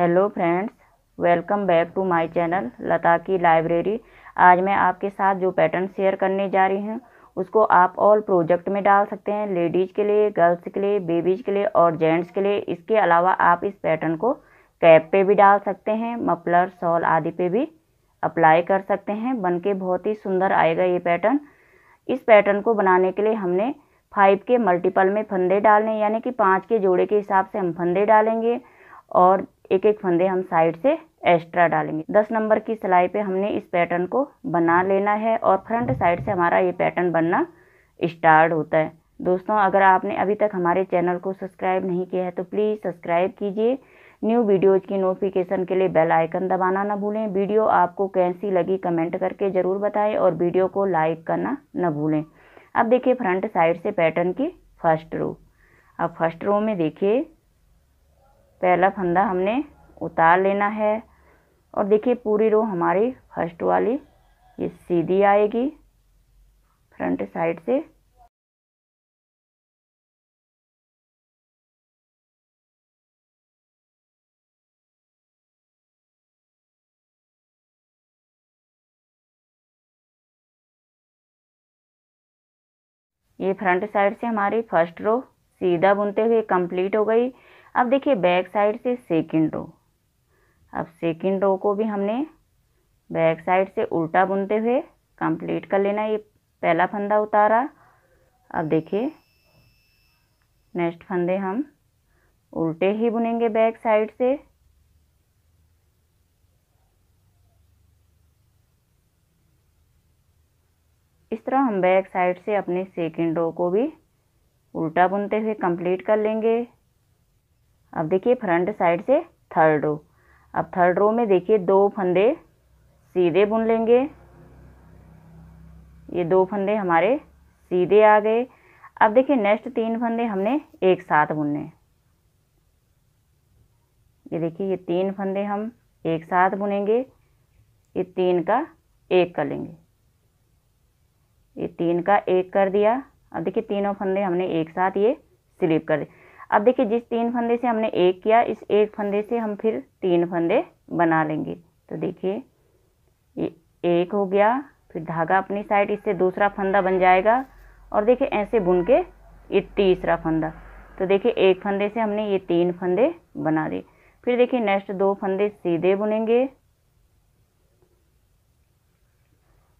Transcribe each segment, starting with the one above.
hello friends welcome back to my channel Lata की library आज मैं आपके साथ जो पैटर्न शेयर करने जा रही हूँ उसको आप ऑल प्रोजेक्ट में डाल सकते हैं लेडीज़ के लिए गर्ल्स के लिए बेबीज़ के लिए और जेंट्स के लिए इसके अलावा आप इस पैटर्न को कैप पे भी डाल सकते हैं मफलर सॉल आदि पे भी अप्लाई कर सकते हैं बन के बहुत ही सुंदर आएगा ये पैटर्न इस पैटर्न को बनाने के लिए हमने फाइव के मल्टीपल में फंदे डालने यानी कि पाँच के जोड़े के हिसाब से हम फंदे डालेंगे और एक एक फंदे हम साइड से एक्स्ट्रा डालेंगे दस नंबर की सिलाई पे हमने इस पैटर्न को बना लेना है और फ्रंट साइड से हमारा ये पैटर्न बनना स्टार्ट होता है दोस्तों अगर आपने अभी तक हमारे चैनल को सब्सक्राइब नहीं किया है तो प्लीज़ सब्सक्राइब कीजिए न्यू वीडियोज़ की नोटिफिकेशन के लिए बेल आइकन दबाना ना भूलें वीडियो आपको कैसी लगी कमेंट करके ज़रूर बताएं और वीडियो को लाइक करना ना भूलें अब देखिए फ्रंट साइड से पैटर्न की फर्स्ट रो अब फर्स्ट रो में देखिए पहला फंदा हमने उतार लेना है और देखिए पूरी रो हमारी फर्स्ट वाली ये सीधी आएगी फ्रंट साइड से ये फ्रंट साइड से हमारी फर्स्ट रो सीधा बुनते हुए कंप्लीट हो गई अब देखिए बैक साइड से सेकेंड रो अब सेकेंड रो को भी हमने बैक साइड से उल्टा बुनते हुए कंप्लीट कर लेना ये पहला फंदा उतारा अब देखिए नेक्स्ट फंदे हम उल्टे ही बुनेंगे बैक साइड से इस तरह हम बैक साइड से अपने सेकेंड रो को भी उल्टा बुनते हुए कंप्लीट कर लेंगे अब देखिए फ्रंट साइड से थर्ड रो अब थर्ड रो में देखिए दो फंदे सीधे बुन लेंगे ये दो फंदे हमारे सीधे आ गए अब देखिए नेक्स्ट तीन फंदे हमने एक साथ बुनने ये देखिए ये तीन फंदे हम एक साथ बुनेंगे ये तीन का एक कर लेंगे ये तीन का एक कर दिया अब देखिए तीनों फंदे हमने एक साथ ये स्लिप कर दिया अब देखिए जिस तीन फंदे से हमने एक किया इस एक फंदे से हम फिर तीन फंदे बना लेंगे तो देखिए ये एक हो गया फिर धागा अपनी साइड इससे दूसरा फंदा बन जाएगा और देखिए ऐसे बुन के ये तीसरा फंदा तो देखिए एक फंदे से हमने ये तीन फंदे बना लिए फिर देखिए नेक्स्ट दो फंदे सीधे बुनेंगे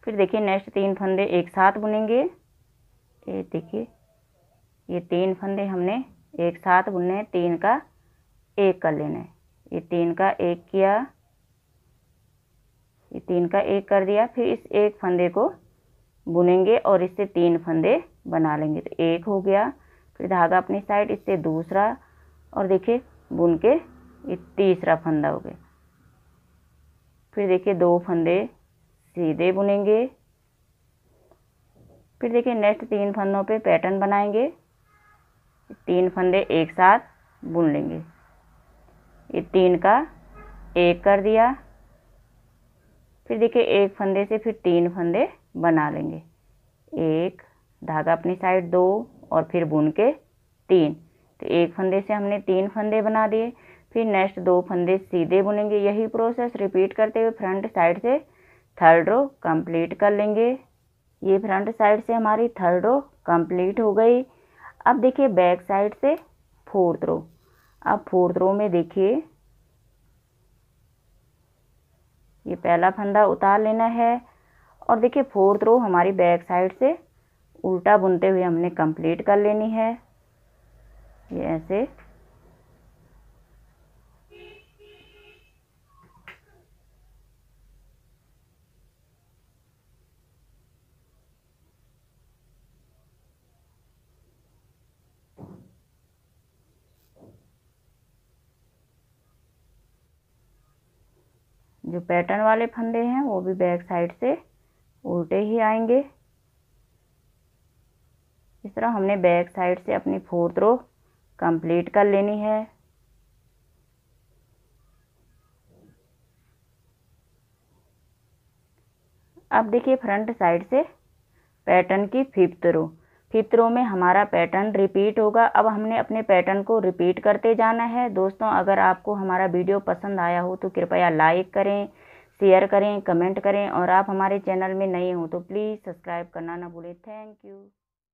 फिर देखिए नेक्स्ट तीन फंदे एक साथ बुनेंगे ये देखिए ये तीन फंदे हमने एक साथ बुनने तीन का एक कर लेना है ये तीन का एक किया ये तीन का एक कर दिया फिर इस एक फंदे को बुनेंगे और इससे तीन फंदे बना लेंगे तो एक हो गया फिर धागा अपनी साइड इससे दूसरा और देखिए बुन के ये तीसरा फंदा हो गया फिर देखिए दो फंदे सीधे बुनेंगे फिर देखिए नेक्स्ट तीन फंदों पे पैटर्न बनाएंगे तीन फंदे एक साथ बुन लेंगे ये तीन का एक कर दिया फिर देखिए एक फंदे से फिर तीन फंदे बना लेंगे एक धागा अपनी साइड दो और फिर बुन के तीन तो एक फंदे से हमने तीन फंदे बना दिए फिर नेक्स्ट दो फंदे सीधे बुनेंगे यही प्रोसेस रिपीट करते हुए फ्रंट साइड से थर्ड रो कंप्लीट कर लेंगे ये फ्रंट साइड से हमारी थर्ड रो कंप्लीट हो गई अब देखिए बैक साइड से फोर्थ रो अब फोर्थ रो में देखिए ये पहला फंदा उतार लेना है और देखिए फोर्थ रो हमारी बैक साइड से उल्टा बुनते हुए हमने कंप्लीट कर लेनी है ये ऐसे जो पैटर्न वाले फंदे हैं वो भी बैक साइड से उल्टे ही आएंगे इस तरह हमने बैक साइड से अपनी फोर्थ रो कंप्लीट कर लेनी है अब देखिए फ्रंट साइड से पैटर्न की फिफ्थ रो फितरों में हमारा पैटर्न रिपीट होगा अब हमने अपने पैटर्न को रिपीट करते जाना है दोस्तों अगर आपको हमारा वीडियो पसंद आया हो तो कृपया लाइक करें शेयर करें कमेंट करें और आप हमारे चैनल में नए हों तो प्लीज़ सब्सक्राइब करना ना भूलें थैंक यू